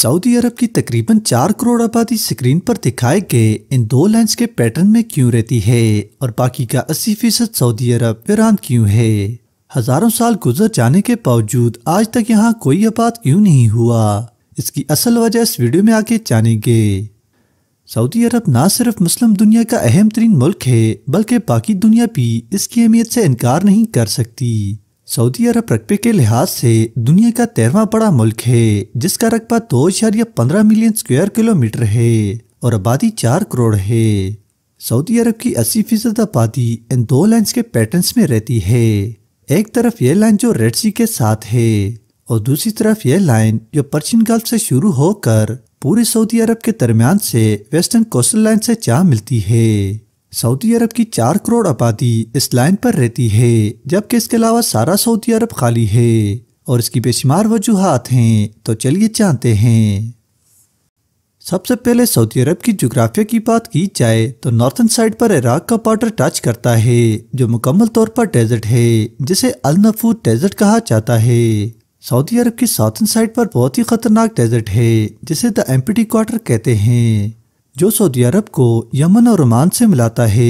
Saudi अरब की तकरीबन चार करोड़ आबादी स्क्रीन पर दिखाए गए इन दो लेंस के पैटर्न में क्यों रहती है और बाकी का अस्सी फीसद सऊदी अरब वीरान क्यों है हजारों साल गुजर जाने के बावजूद आज तक यहाँ कोई आबाद क्यों नहीं हुआ इसकी असल वजह इस वीडियो में आके जानेंगे सऊदी अरब ना सिर्फ मुस्लिम दुनिया का अहम तरीन मुल्क है बल्कि बाकी दुनिया भी इसकी अहमियत से इनकार नहीं कर सकती सऊदी अरब रकबे के लिहाज से दुनिया का तेरहवा बड़ा मुल्क है जिसका रकबा दो इशारिया पंद्रह मिलियन स्क्वायर किलोमीटर है और आबादी चार करोड़ है सऊदी अरब की अस्सी फीसद आबादी इन दो लाइन्स के पैटर्न्स में रहती है एक तरफ यह लाइन जो रेड सी के साथ है और दूसरी तरफ यह लाइन जो पर्शियन गल्फ से शुरू होकर पूरे सऊदी अरब के दरमियान से वेस्टर्न कोस्टल लाइन से चाह मिलती है सऊदी अरब की चार करोड़ आबादी इस लाइन पर रहती है जबकि इसके अलावा सारा सऊदी अरब खाली है और इसकी बेशुमार वजूहत हैं तो चलिए जानते हैं सबसे पहले सऊदी अरब की जोग्राफिया की बात की जाए तो नॉर्थन साइड पर इराक का बॉर्डर टच करता है जो मुकम्मल तौर पर डेजर्ट है जिसे अलनफू डेजर्ट कहा जाता है सऊदी अरब की साउथन साइड पर बहुत ही खतरनाक डेजर्ट है जिसे द एम्पिटी क्वार्टर कहते हैं जो सऊदी अरब को यमन और ओमान से मिलाता है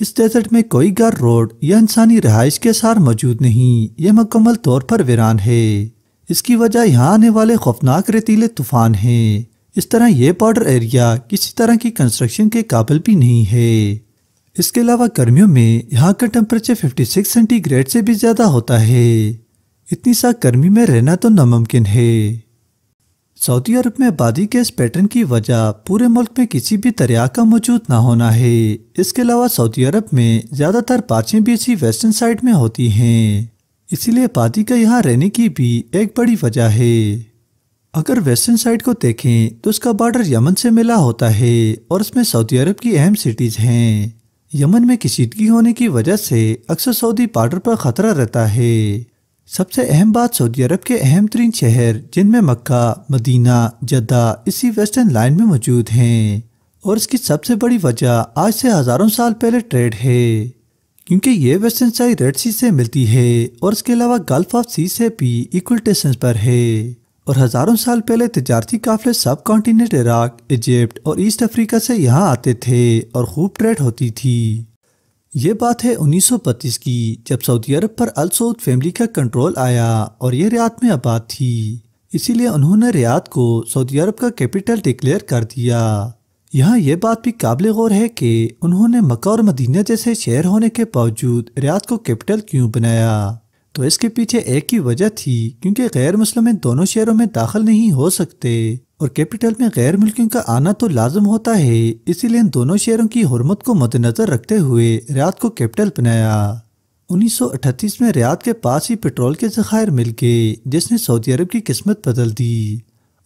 इस डेजर्ट में कोई गर रोड या इंसानी रहाइश के सार मौजूद नहीं यह मुकम्मल तौर पर वीरान है इसकी वजह यहाँ आने वाले खौफनाक रेतीले तूफान हैं इस तरह ये बॉर्डर एरिया किसी तरह की कंस्ट्रक्शन के काबिल भी नहीं है इसके अलावा गर्मियों में यहाँ का टेम्परेचर 56 सेंटीग्रेड से भी ज़्यादा होता है इतनी सा गर्मी में रहना तो नामुमकिन है सऊदी अरब में आबादी के इस पैटर्न की वजह पूरे मुल्क में किसी भी दरिया का मौजूद न होना है इसके अलावा सऊदी अरब में ज़्यादातर पार्चें भी इसी वेस्टर्न साइड में होती हैं इसीलिए आबादी का यहाँ रहने की भी एक बड़ी वजह है अगर वेस्टर्न साइड को देखें तो उसका बॉर्डर यमन से मिला होता है और उसमें सऊदी अरब की अहम सिटीज़ हैं यमन में किशीदगी होने की वजह से अक्सर सऊदी बॉर्डर पर ख़तरा रहता है सबसे अहम बात सऊदी अरब के अहम तरीन शहर जिनमें मक्का मदीना जद्दा इसी वेस्टर्न लाइन में मौजूद हैं और इसकी सबसे बड़ी वजह आज से हज़ारों साल पहले ट्रेड है क्योंकि ये वेस्टर्न साइड रेड सी से मिलती है और इसके अलावा गल्फ ऑफ सी से भी इक्वल डिस्टेंस पर है और हज़ारों साल पहले तजारती काफिले सब कॉन्टीनेंट इराक इजिप्ट और ईस्ट अफ्रीका से यहाँ आते थे और खूब ट्रेड होती थी ये बात है 1935 की जब सऊदी अरब पर अल सऊद फैमिली का कंट्रोल आया और ये रियाद में आबाद थी इसीलिए उन्होंने रियाद को सऊदी अरब का कैपिटल डिक्लेयर कर दिया यहाँ यह बात भी काबिल गौर है कि उन्होंने मक्का और मदीना जैसे शहर होने के बावजूद रियाद को कैपिटल क्यों बनाया तो इसके पीछे एक ही वजह थी क्योंकि गैर मुस्लिम दोनों शहरों में दाखिल नहीं हो सकते और कैपिटल में गैर मुल्कियों का आना तो लाजम होता है इसीलिए इन दोनों शहरों की हरमत को मद्देनजर रखते हुए रियाद को कैपिटल बनाया 1938 में रियाद के पास ही पेट्रोल के जखायर मिल गए जिसने सऊदी अरब की किस्मत बदल दी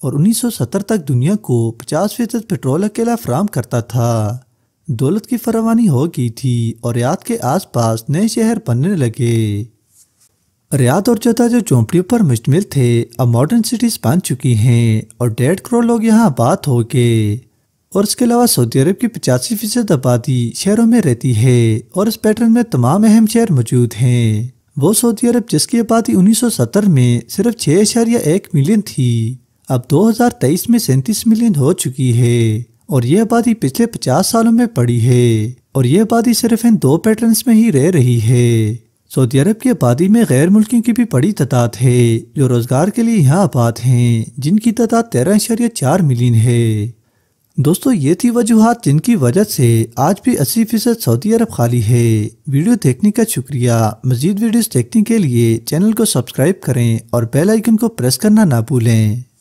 और 1970 तक दुनिया को 50 फीसद पेट्रोल अकेला फ्राहम करता था दौलत की फरावानी हो गई थी और रियाद के आसपास नए शहर बनने लगे रियाद और जदा जो झोंपड़ियों पर मुश्तमिल थे अब मॉडर्न सिटीज़ बन चुकी हैं और डेढ़ करोड़ लोग यहाँ आबाद हो गए और इसके अलावा सऊदी अरब की पचासी फीसद आबादी शहरों में रहती है और इस पैटर्न में तमाम अहम शहर मौजूद हैं वो सऊदी अरब जिसकी आबादी 1970 में सिर्फ छः या एक मिलियन थी अब 2023 में सैंतीस मिलियन हो चुकी है और यह आबादी पिछले 50 सालों में पड़ी है और यह आबादी सिर्फ इन दो पैटर्न्स में ही रह रही है सऊदी अरब की आबादी में गैर मुल्कियों की भी बड़ी तादाद है जो रोज़गार के लिए यहाँ आबाद हैं जिनकी तादाद तेरह इशारिया चार मिलियन है दोस्तों ये थी वजूहत जिनकी वजह से आज भी अस्सी फीसद सऊदी अरब खाली है वीडियो देखने का शुक्रिया मजीद वीडियोस देखने के लिए चैनल को सब्सक्राइब करें और बेल आइकन को प्रेस करना ना भूलें